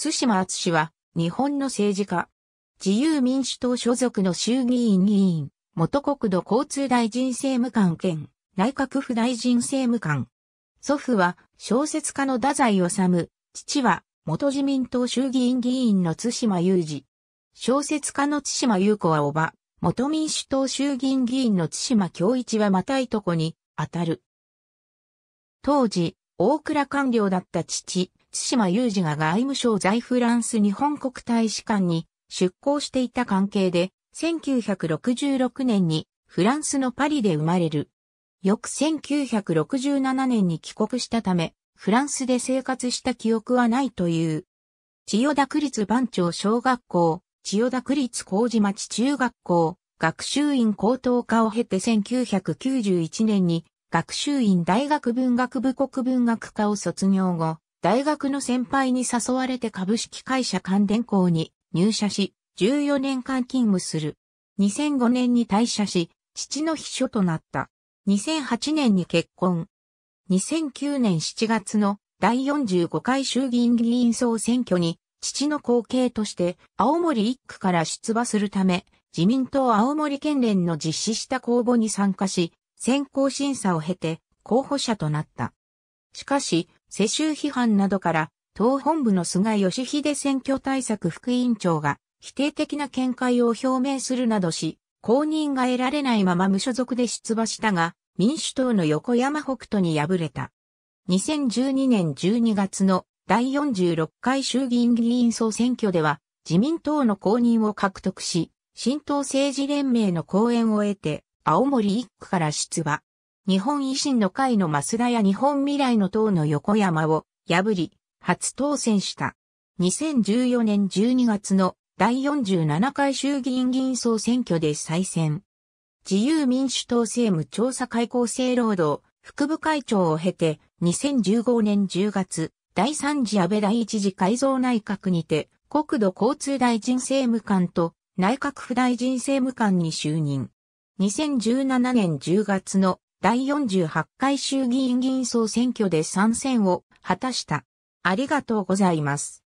津島厚氏は、日本の政治家。自由民主党所属の衆議院議員、元国土交通大臣政務官兼、内閣府大臣政務官。祖父は、小説家の太宰治、父は、元自民党衆議院議員の津島雄二。小説家の津島雄子はおば、元民主党衆議院議員の津島京一はまたいとこに、当たる。当時、大倉官僚だった父、津島雄二が外務省在フランス日本国大使館に出向していた関係で、1966年にフランスのパリで生まれる。翌1967年に帰国したため、フランスで生活した記憶はないという。千代田区立番町小学校、千代田区立麹町中学校、学習院高等科を経て1991年に学習院大学文学部国文学科を卒業後、大学の先輩に誘われて株式会社関電工に入社し、14年間勤務する。2005年に退社し、父の秘書となった。2008年に結婚。2009年7月の第45回衆議院議員総選挙に、父の後継として青森1区から出馬するため、自民党青森県連の実施した公募に参加し、選考審査を経て候補者となった。しかし、世襲批判などから、党本部の菅義偉選挙対策副委員長が否定的な見解を表明するなどし、公認が得られないまま無所属で出馬したが、民主党の横山北斗に敗れた。2012年12月の第46回衆議院議員総選挙では、自民党の公認を獲得し、新党政治連盟の講演を得て、青森1区から出馬。日本維新の会の増田や日本未来の党の横山を破り、初当選した。2014年12月の第47回衆議院議員総選挙で再選。自由民主党政務調査会厚生労働副部会長を経て2015年10月第3次安倍第1次改造内閣にて国土交通大臣政務官と内閣府大臣政務官に就任。2017年10月の第48回衆議院議員総選挙で参戦を果たした。ありがとうございます。